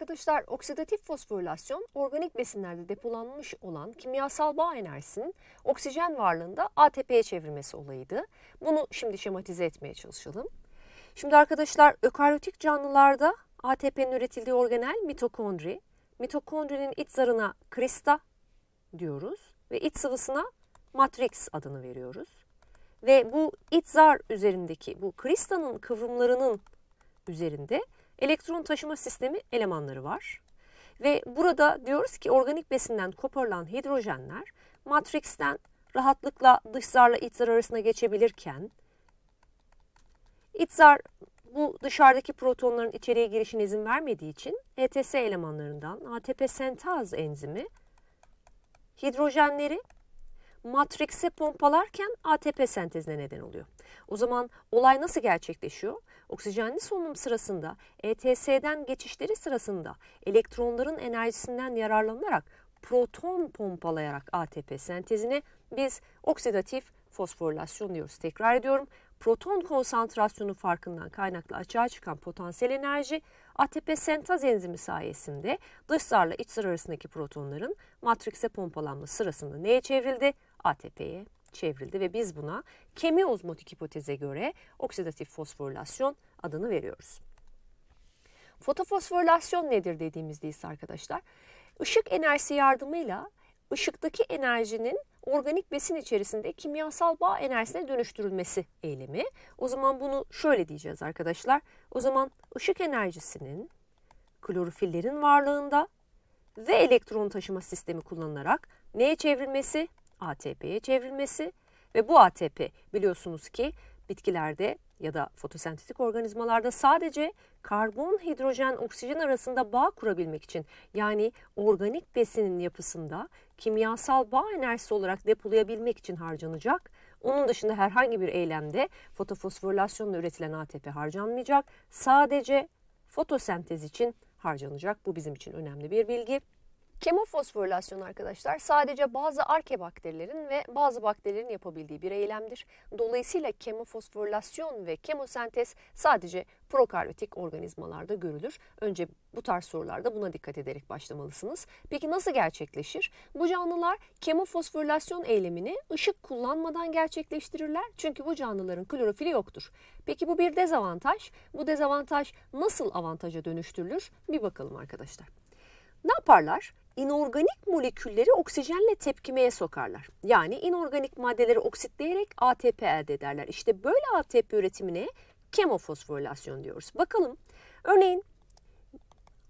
Arkadaşlar oksidatif fosforilasyon organik besinlerde depolanmış olan kimyasal bağ enerjisinin oksijen varlığında ATP'ye çevrilmesi olayıydı. Bunu şimdi şematize etmeye çalışalım. Şimdi arkadaşlar ökaryotik canlılarda ATP'nin üretildiği organel mitokondri. Mitokondrinin iç zarına krista diyoruz ve iç sıvısına matrix adını veriyoruz. Ve bu iç zar üzerindeki bu kristanın kıvrımlarının üzerinde elektron taşıma sistemi elemanları var. Ve burada diyoruz ki organik besinden koparılan hidrojenler matriksten rahatlıkla dış zarla iç zar arasına geçebilirken iç zar bu dışarıdaki protonların içeriye girişine izin vermediği için ETS elemanlarından ATP sentaz enzimi hidrojenleri matrikse pompalarken ATP sentezine neden oluyor. O zaman olay nasıl gerçekleşiyor? Oksijenli solunum sırasında ETS'den geçişleri sırasında elektronların enerjisinden yararlanarak proton pompalayarak ATP sentezine biz oksidatif fosforilasyon diyoruz. Tekrar ediyorum proton konsantrasyonu farkından kaynaklı açığa çıkan potansiyel enerji ATP sentaz enzimi sayesinde dışlarla iç zar arasındaki protonların matrikse pompalanma sırasında neye çevrildi? ATP'ye çevrildi ve biz buna kemi ozmotik hipoteze göre oksidatif fosforilasyon adını veriyoruz. Fotofosforilasyon nedir dediğimizde ise arkadaşlar ışık enerjisi yardımıyla ışıktaki enerjinin organik besin içerisinde kimyasal bağ enerjisine dönüştürülmesi eylemi. O zaman bunu şöyle diyeceğiz arkadaşlar. O zaman ışık enerjisinin klorofillerin varlığında ve elektron taşıma sistemi kullanılarak neye çevrilmesi? ATP'ye çevrilmesi ve bu ATP biliyorsunuz ki bitkilerde ya da fotosentetik organizmalarda sadece karbon, hidrojen, oksijen arasında bağ kurabilmek için yani organik besinin yapısında kimyasal bağ enerjisi olarak depolayabilmek için harcanacak. Onun dışında herhangi bir eylemde fotofosforilasyonla üretilen ATP harcanmayacak. Sadece fotosentez için harcanacak. Bu bizim için önemli bir bilgi. Kemofosforilasyon arkadaşlar sadece bazı arke bakterilerin ve bazı bakterilerin yapabildiği bir eylemdir. Dolayısıyla kemofosforilasyon ve kemosentez sadece prokaryotik organizmalarda görülür. Önce bu tarz sorularda buna dikkat ederek başlamalısınız. Peki nasıl gerçekleşir? Bu canlılar kemofosforilasyon eylemini ışık kullanmadan gerçekleştirirler. Çünkü bu canlıların klorofili yoktur. Peki bu bir dezavantaj. Bu dezavantaj nasıl avantaja dönüştürülür? Bir bakalım arkadaşlar. Ne yaparlar? İnorganik molekülleri oksijenle tepkimeye sokarlar. Yani inorganik maddeleri oksitleyerek ATP elde ederler. İşte böyle ATP üretimine kemofosforilasyon diyoruz. Bakalım örneğin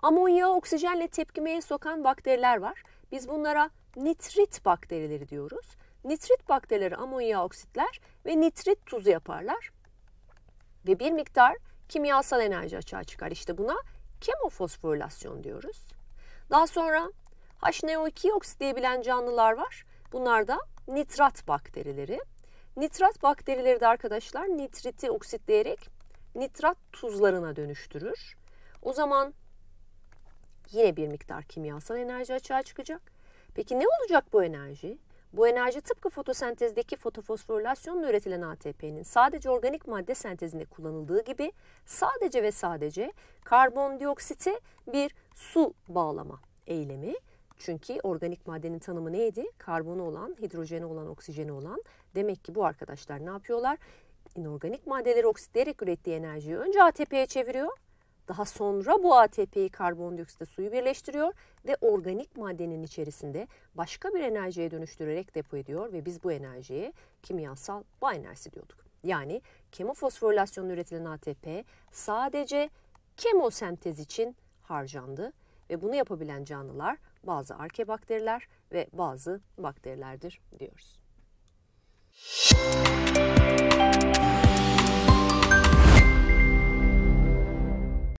amonyağı oksijenle tepkimeye sokan bakteriler var. Biz bunlara nitrit bakterileri diyoruz. Nitrit bakterileri amonyağı oksitler ve nitrit tuzu yaparlar. Ve bir miktar kimyasal enerji açığa çıkar. İşte buna kemofosforilasyon diyoruz. Daha sonra HNO2 oksidayabilen canlılar var. Bunlar da nitrat bakterileri. Nitrat bakterileri de arkadaşlar nitriti oksitleyerek nitrat tuzlarına dönüştürür. O zaman yine bir miktar kimyasal enerji açığa çıkacak. Peki ne olacak bu enerji? Bu enerji tıpkı fotosentezdeki fotofosforilasyonla üretilen ATP'nin sadece organik madde sentezinde kullanıldığı gibi sadece ve sadece karbondioksite bir su bağlama eylemi. Çünkü organik maddenin tanımı neydi? Karbonu olan, hidrojeni olan, oksijeni olan. Demek ki bu arkadaşlar ne yapıyorlar? İnorganik maddeleri oksitleyerek ürettiği enerjiyi önce ATP'ye çeviriyor daha sonra bu ATP'yi karbondioksitle suyu birleştiriyor ve organik maddenin içerisinde başka bir enerjiye dönüştürerek depo ediyor ve biz bu enerjiye kimyasal bioenerji diyorduk. Yani kemofosforilasyonla üretilen ATP sadece kemosentez için harcandı ve bunu yapabilen canlılar bazı arkebakteriler ve bazı bakterilerdir diyoruz. Müzik